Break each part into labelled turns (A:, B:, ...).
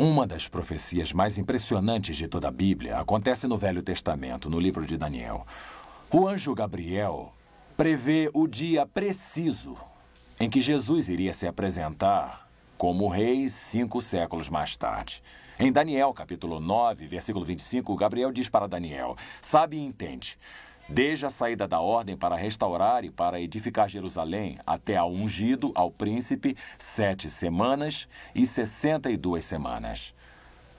A: Uma das profecias mais impressionantes de toda a Bíblia acontece no Velho Testamento, no livro de Daniel. O anjo Gabriel prevê o dia preciso em que Jesus iria se apresentar como rei cinco séculos mais tarde. Em Daniel, capítulo 9, versículo 25, Gabriel diz para Daniel: Sabe e entende Desde a saída da ordem para restaurar e para edificar Jerusalém até ao ungido, ao príncipe, sete semanas e sessenta e duas semanas.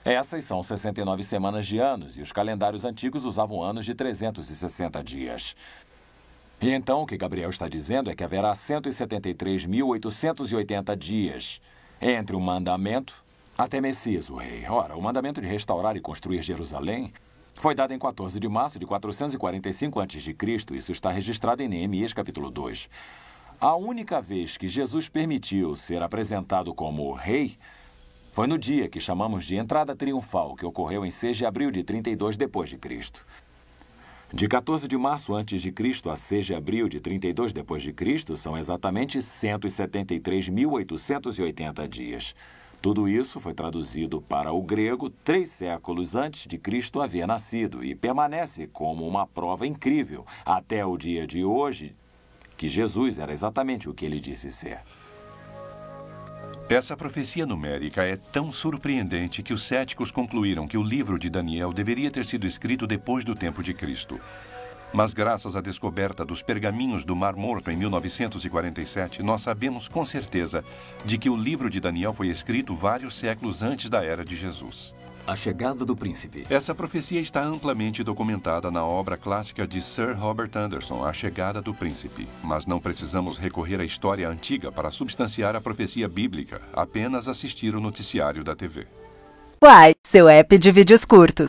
A: Essas são 69 semanas de anos e os calendários antigos usavam anos de 360 dias. E então o que Gabriel está dizendo é que haverá 173.880 dias entre o mandamento até Messias, o rei. Ora, o mandamento de restaurar e construir Jerusalém foi dada em 14 de março de 445 a.C., isso está registrado em Neemias capítulo 2. A única vez que Jesus permitiu ser apresentado como rei foi no dia que chamamos de entrada triunfal, que ocorreu em 6 de abril de 32 depois de Cristo. De 14 de março antes de Cristo a 6 de abril de 32 depois de Cristo são exatamente 173.880 dias. Tudo isso foi traduzido para o grego três séculos antes de Cristo haver nascido e permanece como uma prova incrível até o dia de hoje que
B: Jesus era exatamente o que ele disse ser. Essa profecia numérica é tão surpreendente que os céticos concluíram que o livro de Daniel deveria ter sido escrito depois do tempo de Cristo. Mas graças à descoberta dos pergaminhos do Mar Morto em 1947, nós sabemos com certeza de que o livro de Daniel foi escrito vários séculos antes da era de Jesus. A chegada do príncipe. Essa profecia está amplamente documentada na obra clássica de Sir Robert Anderson, A Chegada do Príncipe. Mas não precisamos recorrer à história antiga para substanciar a profecia bíblica, apenas assistir o noticiário da TV.
A: Uai, seu app de vídeos curtos.